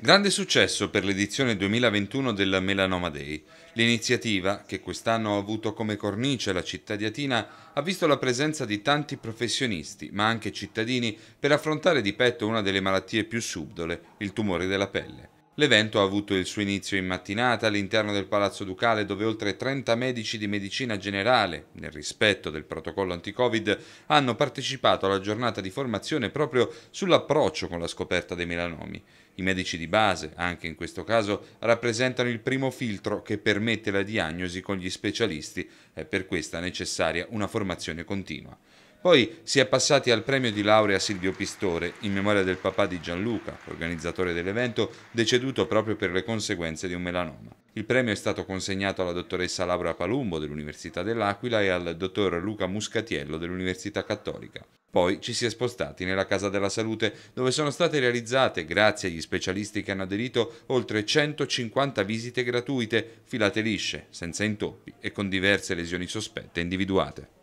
Grande successo per l'edizione 2021 del Melanoma Day. L'iniziativa, che quest'anno ha avuto come cornice la città di Atina, ha visto la presenza di tanti professionisti, ma anche cittadini, per affrontare di petto una delle malattie più subdole, il tumore della pelle. L'evento ha avuto il suo inizio in mattinata all'interno del Palazzo Ducale dove oltre 30 medici di medicina generale, nel rispetto del protocollo anti-Covid, hanno partecipato alla giornata di formazione proprio sull'approccio con la scoperta dei melanomi. I medici di base, anche in questo caso, rappresentano il primo filtro che permette la diagnosi con gli specialisti, è per questa necessaria una formazione continua. Poi si è passati al premio di laurea Silvio Pistore, in memoria del papà di Gianluca, organizzatore dell'evento, deceduto proprio per le conseguenze di un melanoma. Il premio è stato consegnato alla dottoressa Laura Palumbo dell'Università dell'Aquila e al dottor Luca Muscatiello dell'Università Cattolica. Poi ci si è spostati nella Casa della Salute, dove sono state realizzate, grazie agli specialisti che hanno aderito, oltre 150 visite gratuite, filate lisce, senza intoppi e con diverse lesioni sospette individuate.